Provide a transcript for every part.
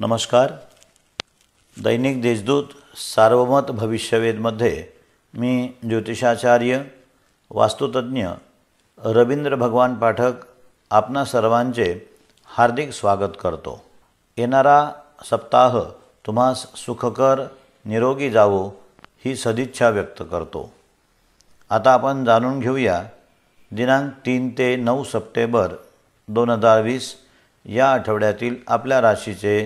नमस्कार दैनिक देशदूत सार्वमत भविष्यवेधमध्ये मी ज्योतिषाचार्य वास्तुतज्ञ रवींद्र भगवान पाठक आपणा सर्वांचे हार्दिक स्वागत करतो येणारा सप्ताह तुम्हास सुखकर निरोगी जावो ही सदिच्छा व्यक्त करतो आता आपण जाणून घेऊया दिनांक तीन ते नऊ सप्टेंबर दोन हजार वीस या आठवड्यातील आपल्या राशीचे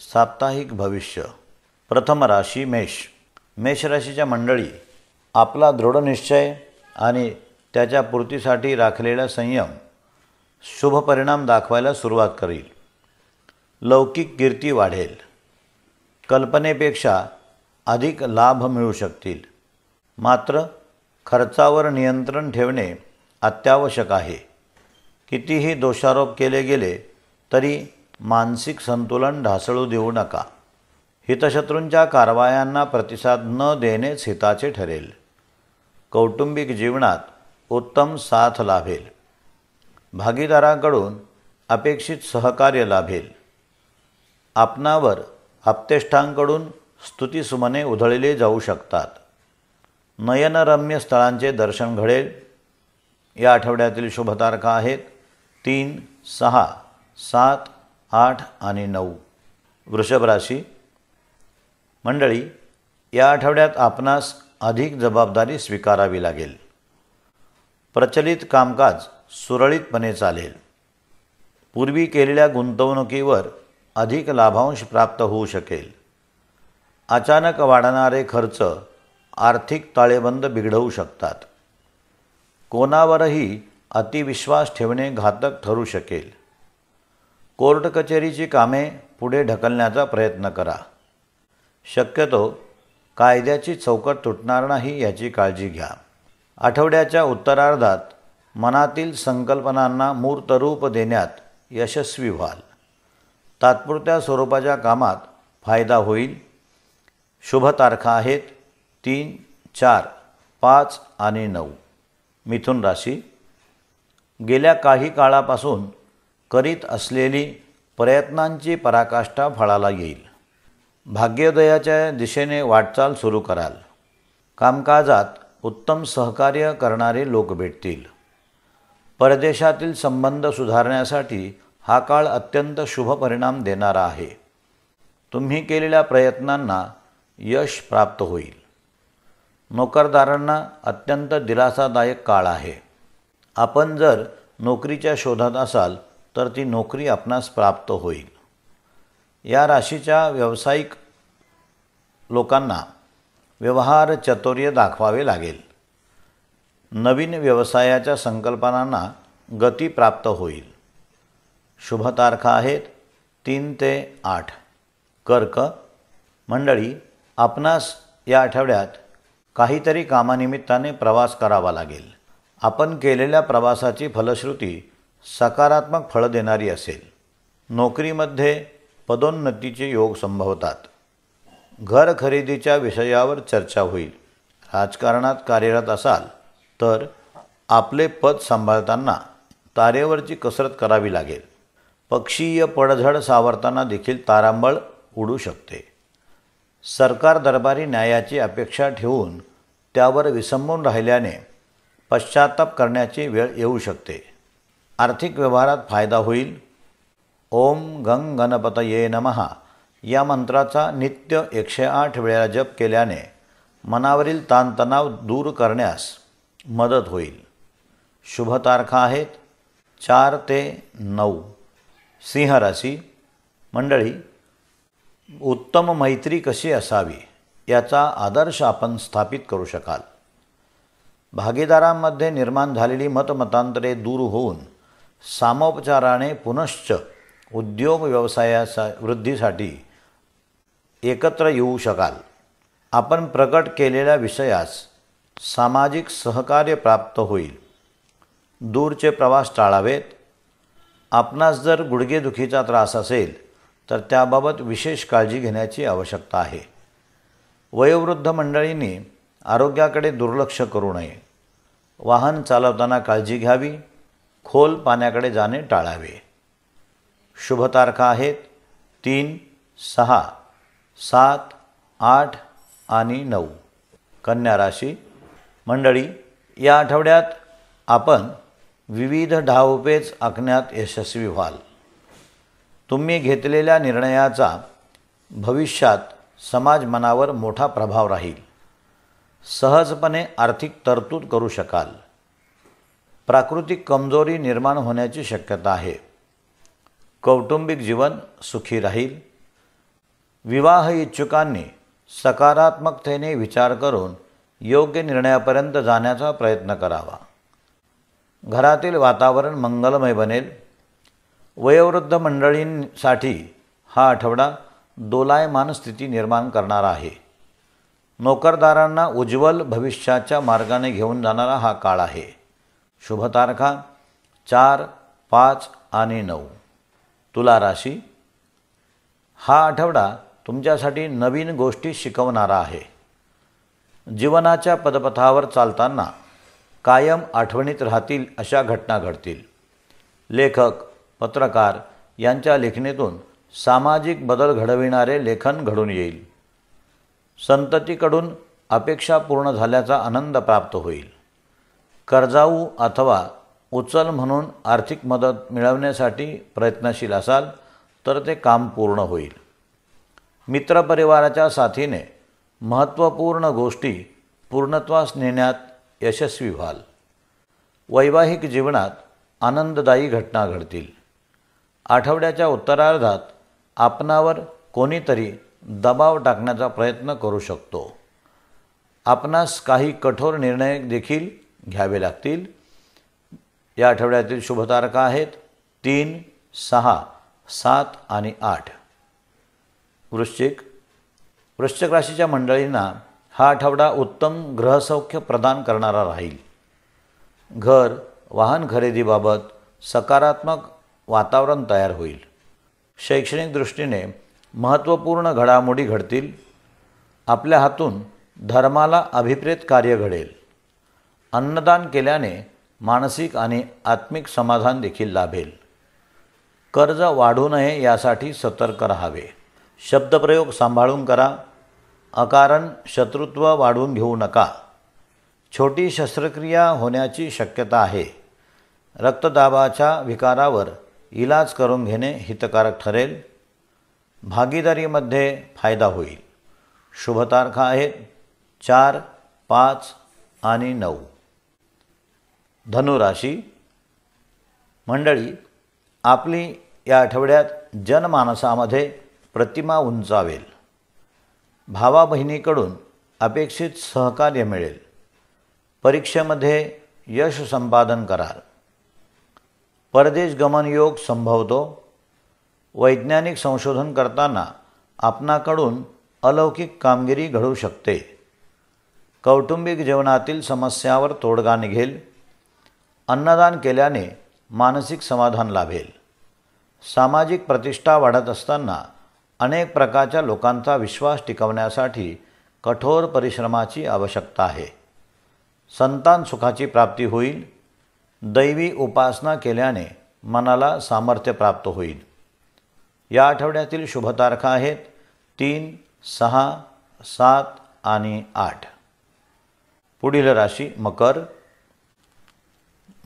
साप्ताहिक भविष्य प्रथम राशी मेष मेष राशीच्या मंडळी आपला दृढनिश्चय आणि त्याच्या पूर्तीसाठी राखलेला संयम शुभ परिणाम दाखवायला सुरुवात करील लौकिक कीर्ती वाढेल कल्पनेपेक्षा अधिक लाभ मिळू शकतील मात्र खर्चावर नियंत्रण ठेवणे अत्यावश्यक आहे कितीही दोषारोप केले गेले तरी मानसिक संतुलन ढासळू देऊ नका हितशत्रूंच्या कारवायांना प्रतिसाद न देणेच हिताचे ठरेल कौटुंबिक जीवनात उत्तम साथ लाभेल भागीदारांकडून अपेक्षित सहकार्य लाभेल आपणावर आप्तेष्टांकडून स्तुतीसुमने उधळले जाऊ शकतात नयनरम्य स्थळांचे दर्शन घडेल या आठवड्यातील शुभतारखा आहेत तीन सहा सात आठ आणि नऊ वृषभ राशी मंडळी या आठवड्यात आपणास अधिक जबाबदारी स्वीकारावी लागेल प्रचलित कामकाज सुरळीतपणे चालेल पूर्वी केलेल्या गुंतवणुकीवर अधिक लाभांश प्राप्त होऊ शकेल अचानक वाढणारे खर्च आर्थिक ताळेबंद बिघडवू शकतात कोणावरही अतिविश्वास ठेवणे घातक ठरू शकेल कोर्ट कचेरीची कामे पुढे ढकलण्याचा प्रयत्न करा शक्यतो कायद्याची चौकट तुटणार नाही याची काळजी घ्या आठवड्याच्या उत्तरार्धात मनातील संकल्पनांना मूर्त रूप देण्यात यशस्वी व्हाल तात्पुरत्या स्वरूपाच्या कामात फायदा होईल शुभ तारखा आहेत तीन चार पाच आणि नऊ मिथुन राशी गेल्या काही काळापासून करीत असलेली प्रयत्नांची पराकाष्ठा फळाला येईल भाग्योदयाच्या दिशेने वाटचाल सुरू कराल कामकाजात उत्तम सहकार्य करणारे लोक भेटतील परदेशातील संबंध सुधारण्यासाठी हा काळ अत्यंत शुभ परिणाम देणारा आहे तुम्ही केलेल्या प्रयत्नांना यश प्राप्त होईल नोकरदारांना अत्यंत दिलासादायक काळ आहे आपण जर नोकरीच्या शोधात असाल तर ती नोकरी आपणास प्राप्त होईल या राशीच्या व्यावसायिक लोकांना व्यवहार चतुर्य दाखवावे लागेल नवीन व्यवसायाच्या संकल्पनांना गती प्राप्त होईल शुभ तारखा आहेत तीन ते आठ कर्क मंडळी आपणास या आठवड्यात काहीतरी कामानिमित्ताने प्रवास करावा लागेल आपण केलेल्या प्रवासाची फलश्रुती सकारात्मक फळं देणारी असेल नोकरीमध्ये पदोन्नतीचे योग संभवतात घर खरेदीच्या विषयावर चर्चा होईल राजकारणात कार्यरत असाल तर आपले पद सांभाळताना तारेवरची कसरत करावी लागेल पक्षीय पडझड सावरताना देखील तारांबळ उडू शकते सरकार दरबारी न्यायाची अपेक्षा ठेवून त्यावर विसंबून राहिल्याने पश्चाताप करण्याची वेळ येऊ शकते आर्थिक व्यवहारात फायदा होईल ओम गंग गणपतये नमहा या मंत्राचा नित्य एकशे आठ वेळा जप केल्याने मनावरील ताणतणाव दूर करण्यास मदत होईल शुभ तारखा आहेत चार ते नऊ सिंहराशी मंडळी उत्तम मैत्री कशी असावी याचा आदर्श आपण स्थापित करू शकाल भागीदारांमध्ये निर्माण झालेली मतमतांतरे दूर होऊन सामोपचाराने पुनश्च उद्योग व्यवसायाचा वृद्धीसाठी एकत्र येऊ शकाल आपण प्रकट केलेल्या विषयास सामाजिक सहकार्य प्राप्त होईल दूरचे प्रवास टाळावेत आपणास जर गुडघेदुखीचा त्रास असेल तर त्याबाबत विशेष काळजी घेण्याची आवश्यकता आहे वयोवृद्ध मंडळींनी आरोग्याकडे दुर्लक्ष करू नये वाहन चालवताना काळजी घ्यावी खोल पाण्याकडे जाणे टाळावे शुभ तारखा आहेत तीन सहा सात आठ आणि नऊ कन्या राशी मंडळी या आठवड्यात आपण विविध ढावपेच आखण्यात यशस्वी व्हाल तुम्ही घेतलेल्या निर्णयाचा भविष्यात समाज मनावर मोठा प्रभाव राहील सहजपणे आर्थिक तरतूद करू शकाल प्राकृतिक कमजोरी निर्माण होण्याची शक्यता आहे कौटुंबिक जीवन सुखी राहील विवाह इच्छुकांनी सकारात्मकतेने विचार करून योग्य निर्णयापर्यंत जाण्याचा प्रयत्न करावा घरातील वातावरण मंगलमय बनेल वयोवृद्ध मंडळींसाठी हा आठवडा दोलायमान स्थिती निर्माण करणारा आहे नोकरदारांना उज्ज्वल भविष्याच्या मार्गाने घेऊन जाणारा हा काळ आहे शुभ तारखा चार पाच आणि नऊ तुला राशी हा आठवडा तुमच्यासाठी नवीन गोष्टी शिकवणारा आहे जीवनाच्या पदपथावर चालताना कायम आठवणीत राहतील अशा घटना घडतील लेखक पत्रकार यांच्या लेखणीतून सामाजिक बदल घडविणारे लेखन घडून येईल संततीकडून अपेक्षा पूर्ण झाल्याचा आनंद प्राप्त होईल कर्जाऊ अथवा उचल म्हणून आर्थिक मदत मिळवण्यासाठी प्रयत्नशील असाल तर ते काम पूर्ण होईल मित्रपरिवाराच्या साथीने महत्त्वपूर्ण गोष्टी पूर्णत्वास नेण्यात यशस्वी व्हाल वैवाहिक जीवनात आनंददायी घटना घडतील आठवड्याच्या उत्तरार्धात आपणावर कोणीतरी दबाव टाकण्याचा प्रयत्न करू शकतो आपणास काही कठोर निर्णय देखील घ्यावे लागतील या आठवड्यातील शुभतारका आहेत तीन सहा सात आणि आठ वृश्चिक वृश्चिक राशीच्या मंडळींना हा आठवडा उत्तम ग्रहसौख्य प्रदान करणारा राहील घर वाहन खरेदीबाबत सकारात्मक वातावरण तयार होईल शैक्षणिक दृष्टीने महत्त्वपूर्ण घडामोडी घडतील आपल्या हातून धर्माला अभिप्रेत कार्य घडेल अन्नदान केल्याने मानसिक आणि आत्मिक समाधान देखील लाभेल कर्ज वाढू नये यासाठी सतर्क राहावे शब्दप्रयोग सांभाळून करा अकारण शत्रुत्व वाढवून घेऊ नका छोटी शस्त्रक्रिया होण्याची शक्यता आहे रक्तदाबाच्या विकारावर इलाज करून घेणे हितकारक ठरेल भागीदारीमध्ये फायदा होईल शुभ तारखा आहेत चार पाच आणि नऊ धनुराशी मंडळी आपली या आठवड्यात जनमानसामध्ये प्रतिमा उंचावेल भावा बहिणीकडून अपेक्षित सहकार्य मिळेल परीक्षेमध्ये यश संपादन कराल परदेश गमन योग संभवतो वैज्ञानिक संशोधन करताना आपणाकडून अलौकिक कामगिरी घडू शकते कौटुंबिक जीवनातील समस्यावर तोडगा निघेल अन्नदान केल्याने मानसिक समाधान लाभेल सामाजिक प्रतिष्ठा वाढत असताना अनेक प्रकारच्या लोकांचा विश्वास टिकवण्यासाठी कठोर परिश्रमाची आवश्यकता आहे संतान सुखाची प्राप्ती होईल दैवी उपासना केल्याने मनाला सामर्थ्य प्राप्त होईल या आठवड्यातील शुभ तारखा आहेत तीन सहा सात आणि आठ पुढील राशी मकर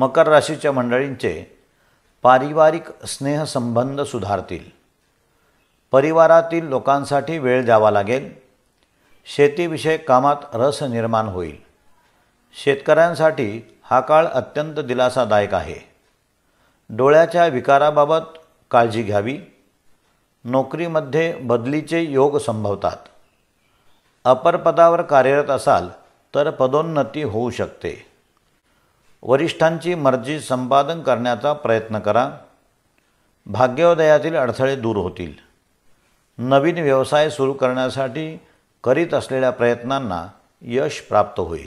मकर राशीच्या मंडळींचे पारिवारिक स्नेहसंबंध सुधारतील परिवारातील लोकांसाठी वेळ द्यावा लागेल शेतीविषयक कामात रस निर्माण होईल शेतकऱ्यांसाठी हा काळ अत्यंत दिलासादायक आहे डोळ्याच्या विकाराबाबत काळजी घ्यावी नोकरीमध्ये बदलीचे योग संभवतात अपर पदावर कार्यरत असाल तर पदोन्नती होऊ शकते वरिष्ठांची मर्जी संपादन करण्याचा प्रयत्न करा भाग्योदयातील अडथळे दूर होतील नवीन व्यवसाय सुरू करण्यासाठी करीत असलेल्या प्रयत्नांना यश प्राप्त होईल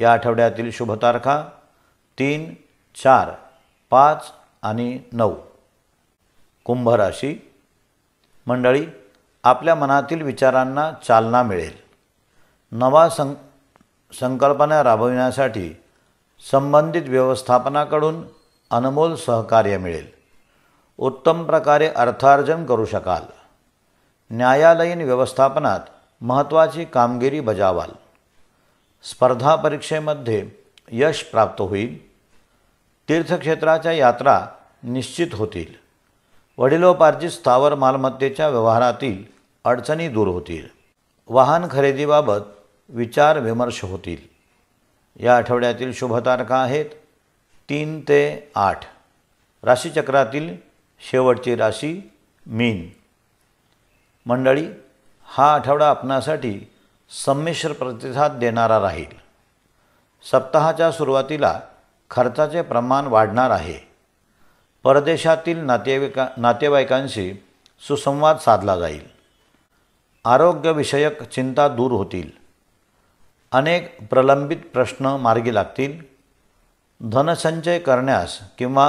या आठवड्यातील शुभ तारखा तीन चार पाच आणि नऊ कुंभराशी मंडळी आपल्या मनातील विचारांना चालना मिळेल नवा सं संकल्पना राबविण्यासाठी संबंधित व्यवस्थापनाकडून अनमोल सहकार्य मिळेल उत्तम प्रकारे अर्थार्जन करू शकाल न्यायालयीन व्यवस्थापनात महत्त्वाची कामगिरी बजावाल स्पर्धा परीक्षेमध्ये यश प्राप्त होईल तीर्थक्षेत्राच्या यात्रा निश्चित होतील वडिलोपार्जित स्थावर मालमत्तेच्या व्यवहारातील अडचणी दूर होतील वाहन खरेदीबाबत विचार विमर्श होतील या आठवड्यातील शुभ तारखा आहेत तीन ते आठ राशीचक्रातील शेवटची राशी मीन मंडळी हा आठवडा आपणासाठी संमिश्र प्रतिसाद देणारा राहील सप्ताहाच्या सुरुवातीला खर्चाचे प्रमाण वाढणार आहे परदेशातील नातेवाईका नातेवाईकांशी सुसंवाद साधला जाईल आरोग्यविषयक चिंता दूर होतील अनेक प्रलंबित प्रश्न मार्गी लागतील धनसंचय करण्यास किंवा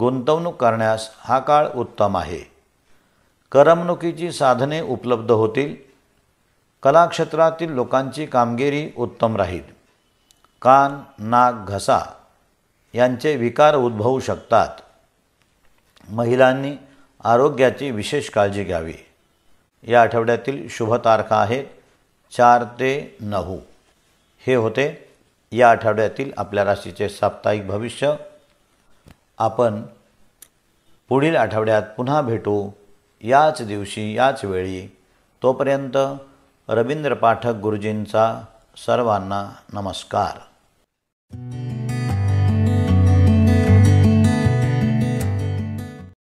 गुंतवणूक करण्यास हा काळ उत्तम आहे करमणुकीची साधने उपलब्ध होतील कलाक्षेत्रातील लोकांची कामगिरी उत्तम राहील कान नाक घसा यांचे विकार उद्भवू शकतात महिलांनी आरोग्याची विशेष काळजी घ्यावी या आठवड्यातील शुभ तारखा आहेत चार ते नऊ हे होते या आठवड्यातील आपल्या राशीचे साप्ताहिक भविष्य आपण पुढील आठवड्यात पुन्हा भेटू याच दिवशी याच वेळी तोपर्यंत रवींद्र पाठक गुरुजींचा सर्वांना नमस्कार